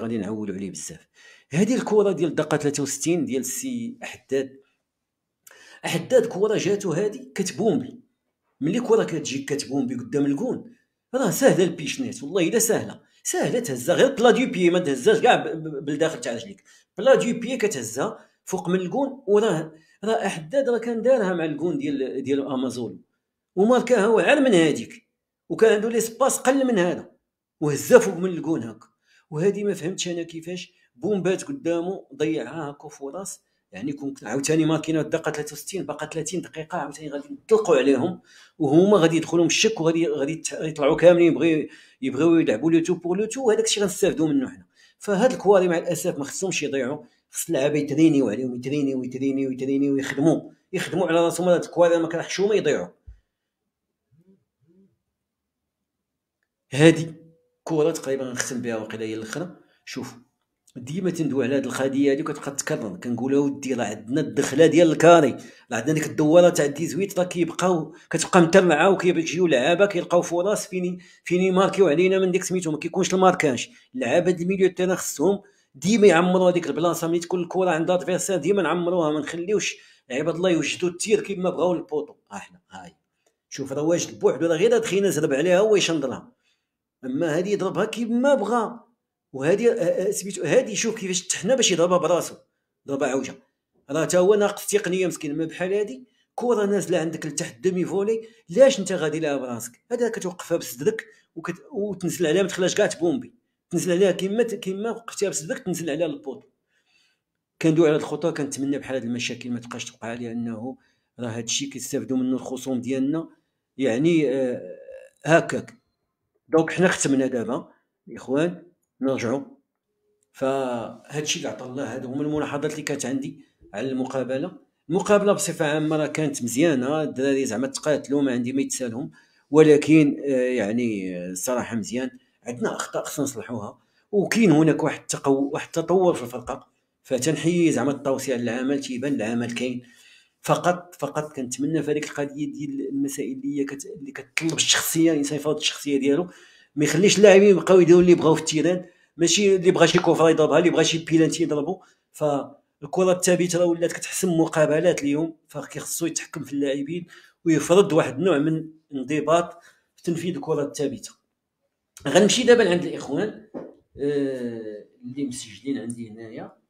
غادي نعولوا عليه بزاف هذه الكره ديال الدقه 63 ديال السي حداد حداد كره جاتو هذه كتبومبي ملي كره كتجي كتبومبي قدام الكون راه سهله البيشنيت والله الا سهله سهله تهزها غير بلا دو بي ما تهزهاش كاع بالداخل تاع رجليك بلا دو بي كتهزها فوق من الكون وراه راه حداد راه كان دارها مع الكون ديال ديال امازون وماركاها هو عال من هذيك وكان عنده ليسباس قل من هذا وهزها فوق من الكون هكا وهذه ما فهمتش انا كيفاش بومبات قدامه ضيعها هكا في راس يعني كون عاوتاني ماكينه دقه 63 باقا 30 دقيقه عاوتاني غادي يطلقوا عليهم وهما غادي يدخلوا من الشك وغادي غادي يطلعوا كاملين يبغي يبغيو يلعبوا لو تو بور لو تو وهذاك الشيء غنستافدوا منه حنا فهاد الكواري مع الاسف ما خصهمش يضيعوا خص اللعابه يترينيو عليهم يترينيو يترينيو يترينيو يخدموا يخدموا على راسهم هاد الكواري ما ما يضيعوا هادي كره تقريبا نختم بها وقيلا هي الاخرى شوف ديما تندوي على هذه القضيه هذه وكتبقى تكرر كنقولها ودي راه عندنا الدخله ديال الكاري راه عندنا ديك الدوره تاع الديزويت راه كيبقاو كتبقى مترعه وكيجيو لعابه كيلقاو فرص فين فين يماركيو علينا من ديك سميتو ما كيكونش اللعابه لعابه الميليو تاعنا خصهم ديما يعمروا هذيك البلاصه ملي تكون الكره عند ادفيرسير ديما نعمروها ما نخليوش عباد الله يوجدوا التير كيما بغاو البوطو ها آه، حنا هاي شوف راه واجد بوحدو راه غير دخينا زرب عليها هو يشنضلها اما هذه يضربها كيما بغى وهذه آه، آه، سميتو هذه شوف كيفاش تحنا باش يضربها براسو ضربها عوجه راه تا هو ناقص تقنيه مسكين ما بحال هذه كره نازله عندك لتحت دمي فولي لاش انت غادي لها براسك هذا كتوقفها بصدرك وكت... وتنزل عليها ما تخلاش كاع تبومبي تنزل عليها كيما كيما وقفتها بصدرك تنزل عليها للبوط كندوي على هاد الخطوه كنتمنى بحال هاد المشاكل ما تبقاش توقع لانه راه هادشي كيستافدوا منه الخصوم ديالنا يعني آه هكاك دونك حنا ختمنا دابا الاخوان نرجعوا فهاد الشيء اللي عطى الله هادو هما الملاحظات اللي كانت عندي على المقابله المقابله بصفه عامه راه كانت مزيانه الدراري زعما تقاتلوا ما عندي ما يتسالهم ولكن آه، يعني الصراحه آه، مزيان عندنا اخطاء خصنا نصلحوها وكاين هناك واحد التقو واحد التطور في الفرقه فتنحيي زعما التوصيه على العمل تيبان العمل كاين فقط فقط كنتمنى في هذيك القضيه ديال المسائل اللي هي كت... اللي كتطلب الشخصيه الانسان يفرض الشخصيه ديالو ما يخليش اللاعبين يبقاو يديروا اللي بغاو في التيران ماشي اللي بغى شي كوفره يضربها اللي بغى شي بيلانتي يضربو فالكره الثابته راه ولات كتحسم مقابلات اليوم فكيخصو يتحكم في اللاعبين ويفرض واحد النوع من الانضباط في تنفيذ الكره الثابته غنمشي دابا عند الاخوان آه، اللي مسجلين عندي هنايا